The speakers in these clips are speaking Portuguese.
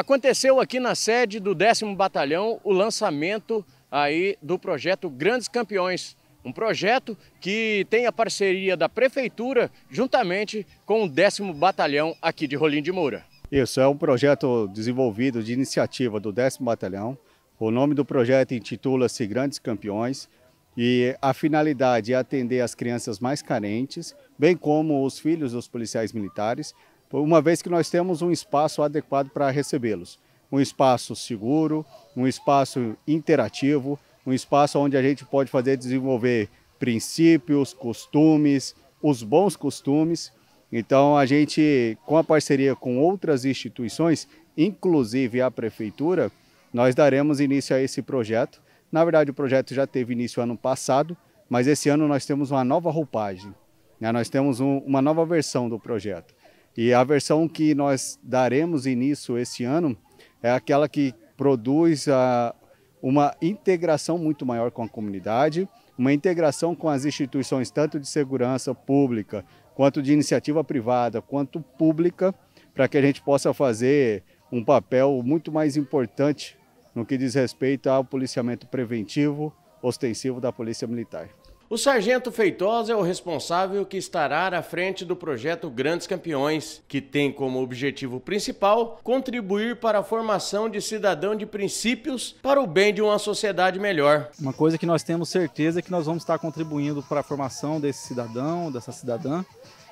Aconteceu aqui na sede do 10 Batalhão o lançamento aí do projeto Grandes Campeões, um projeto que tem a parceria da Prefeitura juntamente com o 10 Batalhão aqui de Rolim de Moura. Isso, é um projeto desenvolvido de iniciativa do 10 Batalhão. O nome do projeto intitula-se Grandes Campeões e a finalidade é atender as crianças mais carentes, bem como os filhos dos policiais militares, uma vez que nós temos um espaço adequado para recebê-los. Um espaço seguro, um espaço interativo, um espaço onde a gente pode fazer desenvolver princípios, costumes, os bons costumes. Então, a gente, com a parceria com outras instituições, inclusive a prefeitura, nós daremos início a esse projeto. Na verdade, o projeto já teve início ano passado, mas esse ano nós temos uma nova roupagem, né? nós temos um, uma nova versão do projeto. E a versão que nós daremos início esse ano é aquela que produz a, ah, uma integração muito maior com a comunidade, uma integração com as instituições tanto de segurança pública, quanto de iniciativa privada, quanto pública, para que a gente possa fazer um papel muito mais importante no que diz respeito ao policiamento preventivo, ostensivo da Polícia Militar. O sargento Feitosa é o responsável que estará à frente do projeto Grandes Campeões, que tem como objetivo principal contribuir para a formação de cidadão de princípios para o bem de uma sociedade melhor. Uma coisa que nós temos certeza é que nós vamos estar contribuindo para a formação desse cidadão, dessa cidadã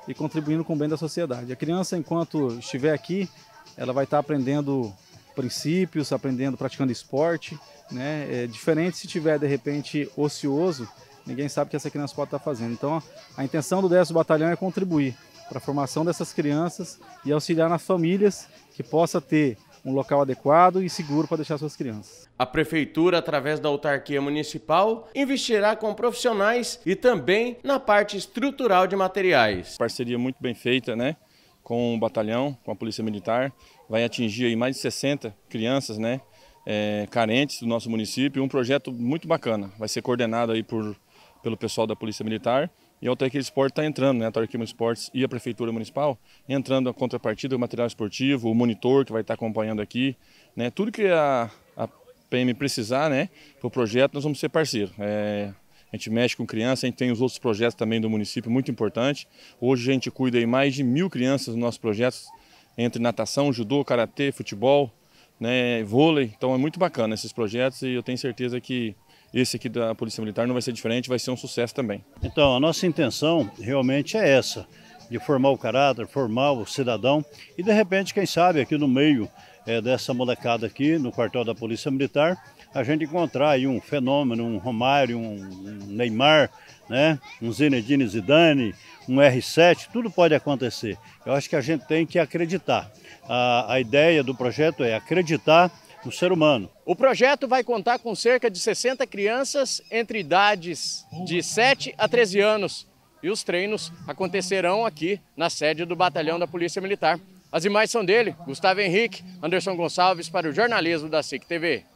e contribuindo com o bem da sociedade. A criança, enquanto estiver aqui, ela vai estar aprendendo princípios, aprendendo, praticando esporte, né? É diferente se tiver de repente ocioso, ninguém sabe o que essa criança pode estar fazendo. Então, a intenção do 10 Batalhão é contribuir para a formação dessas crianças e auxiliar nas famílias que possa ter um local adequado e seguro para deixar suas crianças. A prefeitura, através da autarquia municipal, investirá com profissionais e também na parte estrutural de materiais. Parceria muito bem feita, né? Com o batalhão, com a polícia militar, vai atingir aí mais de 60 crianças, né? É, carentes do nosso município, um projeto muito bacana. Vai ser coordenado aí por pelo pessoal da Polícia Militar. E a Autarquia Esporte está entrando, né? a Autarquia Esportes e a Prefeitura Municipal, entrando a contrapartida, o material esportivo, o monitor que vai estar tá acompanhando aqui. Né? Tudo que a, a PM precisar né? para o projeto, nós vamos ser parceiro. É, a gente mexe com criança, a gente tem os outros projetos também do município, muito importante. Hoje a gente cuida aí mais de mil crianças nos nossos projetos, entre natação, judô, karatê, futebol, né? vôlei. Então é muito bacana esses projetos e eu tenho certeza que esse aqui da Polícia Militar não vai ser diferente, vai ser um sucesso também. Então, a nossa intenção realmente é essa, de formar o caráter, formar o cidadão e de repente, quem sabe, aqui no meio é, dessa molecada aqui, no quartel da Polícia Militar, a gente encontrar aí um fenômeno, um Romário, um Neymar, né? um Zinedine Zidane, um R7, tudo pode acontecer. Eu acho que a gente tem que acreditar. A, a ideia do projeto é acreditar no ser humano. O projeto vai contar com cerca de 60 crianças entre idades de 7 a 13 anos e os treinos acontecerão aqui na sede do Batalhão da Polícia Militar. As imagens são dele, Gustavo Henrique, Anderson Gonçalves para o jornalismo da SIC TV.